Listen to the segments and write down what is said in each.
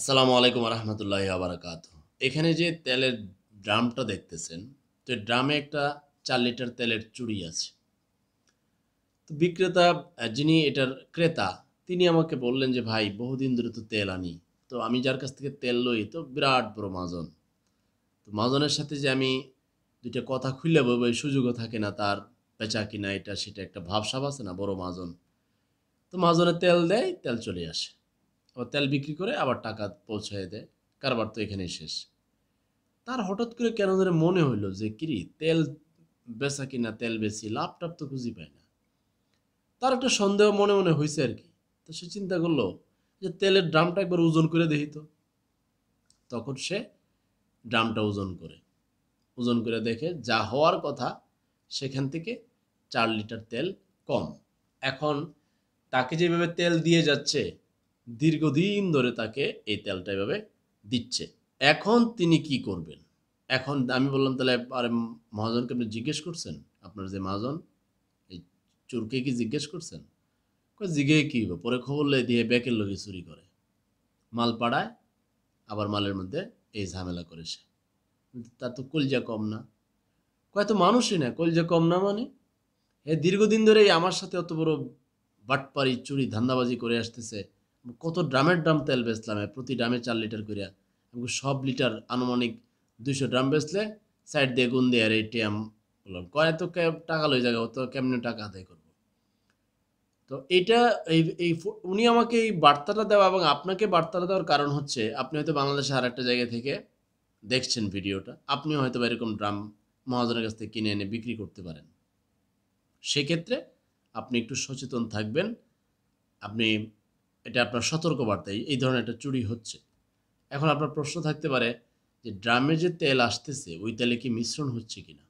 আসসালামু আলাইকুম রহমতুল্লাহ আবরাকাত এখানে যে তেলের ড্রামটা দেখতেছেন তো ড্রামে একটা চার লিটার তেলের চুড়ি আছে তো বিক্রেতা যিনি এটার ক্রেতা তিনি আমাকে বললেন যে ভাই বহুদিন ধরে তো তেল আনি তো আমি যার কাছ থেকে তেল লই তো বিরাট বড় মাজন তো মাজনের সাথে যে আমি দুইটা কথা খুললে বলবো এই সুযোগও থাকে না তার পেঁচা কিনা এটা সেটা একটা ভাবসাব আছে না বড় মাজন তো মাজনে তেল দেয় তেল চলে আসে আবার তেল বিক্রি করে আবার টাকা পৌঁছায় দেয় কারবার তো এখানেই শেষ তার হঠাৎ করে কেন ধরে মনে হইলো যে কিরি তেল বেচা কিনা তেল বেশি লাভ টাভ তো খুঁজি পায় না তার একটা সন্দেহ মনে মনে হয়েছে আর কি তো সে চিন্তা করলো যে তেলের ড্রামটা একবার ওজন করে দেখি তো তখন সে ড্রামটা ওজন করে ওজন করে দেখে যা হওয়ার কথা সেখান থেকে চার লিটার তেল কম এখন তাকে যেভাবে তেল দিয়ে যাচ্ছে দীর্ঘদিন ধরে তাকে এই তেলটা এভাবে দিচ্ছে এখন তিনি কি করবেন এখন আমি বললাম তাহলে আরে মহাজনকে আপনি জিজ্ঞেস করছেন আপনার যে মহাজন এই চোরকে কি জিজ্ঞেস করছেন জিগে কী হবে পরে খবর লে দিয়ে ব্যাকের লোকে চুরি করে মাল পাড়ায় আবার মালের মধ্যে এই ঝামেলা করে সে তার তো কলজা কম না তো মানুষই না কলজা কম না মানে এ দীর্ঘদিন ধরেই আমার সাথে অত বড় বাটপারি চুরি ধান্দাবাজি করে আসতেছে কত ড্রামের ড্রাম তেল বেচলাম প্রতি ড্রামে চার লিটার করিয়া আমি সব লিটার আনুমানিক দুইশো ড্রাম বেচলে সাইড দিয়ে গুন দিয়ে আর এই টিএম বললাম কয় তো টাকা লই যাবে তো কেমনে টাকা আদায় করবো তো এটা এই এই উনি আমাকে এই বার্তাটা দেওয়া এবং আপনাকে বার্তাটা দেওয়ার কারণ হচ্ছে আপনি হয়তো বাংলাদেশে আর একটা জায়গা থেকে দেখছেন ভিডিওটা আপনিও হয়তো এরকম ড্রাম মহাজনের কাছ থেকে কিনে এনে বিক্রি করতে পারেন সেক্ষেত্রে আপনি একটু সচেতন থাকবেন আপনি এটা আপনার সতর্কবার্তা এই ধরনের একটা চুরি হচ্ছে এখন আপনার প্রশ্ন থাকতে পারে যে ড্রামে যে তেল আসতেছে ওই তেলে কি মিশ্রণ হচ্ছে কি না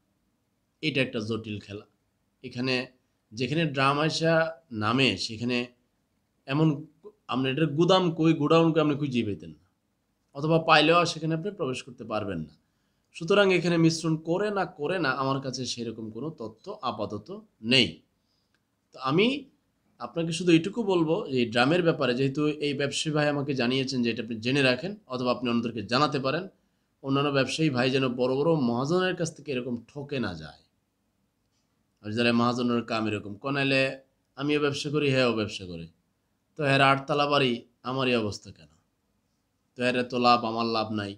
এটা একটা জটিল খেলা এখানে যেখানে ড্রাম আসা নামে সেখানে এমন আপনি এটার গুদাম কই গুডাউনকে আপনি খুঁজিয়ে পেতেন না অথবা পাইলেও সেখানে আপনি প্রবেশ করতে পারবেন না সুতরাং এখানে মিশ্রণ করে না করে না আমার কাছে সেরকম কোনো তথ্য আপাতত নেই তো আমি আপনাকে শুধু এইটুকু বলবো এই ড্রামের ব্যাপারে যেহেতু এই ব্যবসায়ী ভাই আমাকে জানিয়েছেন যে এটা আপনি জেনে রাখেন অথবা আপনি অন্যদেরকে জানাতে পারেন অন্যান্য ব্যবসায়ী ভাই যেন বড় বড় মহাজনের কাছ থেকে এরকম ঠকে না যায় আর যারা মহাজনের কাম এরকম কনাইলে আমিও ব্যবসা করি হ্যাঁও ব্যবসা করি তো হ্যাঁ আটতলা বাড়ি আমারই অবস্থা কেন তো হ্যাঁ তো লাভ আমার লাভ নাই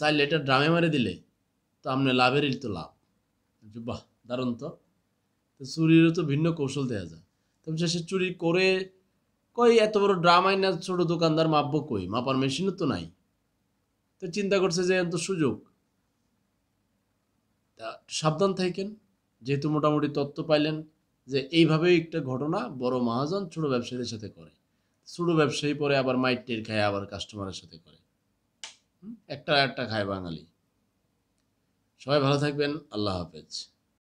চাইলে এটা ড্রামে মারে দিলে তো আপনার লাভেরই তো লাভ বাহ দারুণ তো চুরিরও তো ভিন্ন কৌশল দেওয়া যায় সে চুরি করে কই এত বড় ড্রামাই না ছোট দোকানদার মাপব কই মাপার মেশিনও তো নাই তো চিন্তা করছে যে এত সুযোগ সাবধান থাকেন যেহেতু মোটামুটি তত্ত্ব পাইলেন যে এইভাবেই একটা ঘটনা বড় মহাজন ছোট ব্যবসায়ীদের সাথে করে ছোট ব্যবসায়ী পরে আবার মাইট টের খায় আবার কাস্টমারের সাথে করে একটা একটা খায় বাঙালি সবাই ভালো থাকবেন আল্লাহ হাফেজ